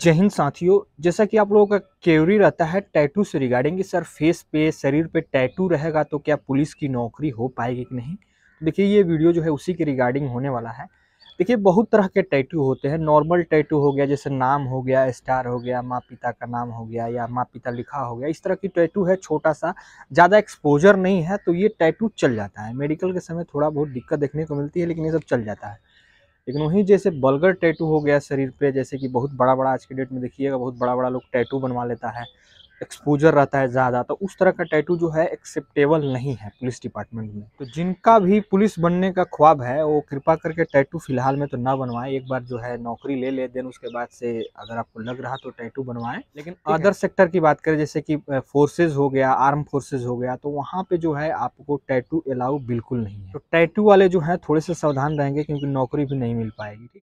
जय हिंद साथियों जैसा कि आप लोगों का क्यूरी रहता है टैटू से रिगार्डिंग कि सर फेस पे शरीर पे टैटू रहेगा तो क्या पुलिस की नौकरी हो पाएगी कि नहीं तो देखिए ये वीडियो जो है उसी के रिगार्डिंग होने वाला है देखिए बहुत तरह के टैटू होते हैं नॉर्मल टैटू हो गया जैसे नाम हो गया स्टार हो गया माँ पिता का नाम हो गया या माँ पिता लिखा हो गया इस तरह की टैटू है छोटा सा ज़्यादा एक्सपोजर नहीं है तो ये टैटू चल जाता है मेडिकल के समय थोड़ा बहुत दिक्कत देखने को मिलती है लेकिन ये सब चल जाता है लेकिन वहीं जैसे बलगर टैटू हो गया शरीर पे जैसे कि बहुत बड़ा बड़ा आज के डेट में देखिएगा बहुत बड़ा बड़ा लोग टैटू बनवा लेता है एक्सपोजर रहता है ज़्यादा तो उस तरह का टैटू जो है एक्सेप्टेबल नहीं है पुलिस डिपार्टमेंट में तो जिनका भी पुलिस बनने का ख्वाब है वो कृपा करके टैटू फिलहाल में तो ना बनवाएं एक बार जो है नौकरी ले ले देन उसके बाद से अगर आपको लग रहा तो टैटू बनवाएं लेकिन अदर सेक्टर की बात करें जैसे कि फोर्सेज हो गया आर्म फोर्सेज हो गया तो वहाँ पे जो है आपको टैटू अलाउ बिल्कुल नहीं है तो टैटू वाले जो है थोड़े से सावधान रहेंगे क्योंकि नौकरी भी नहीं मिल पाएगी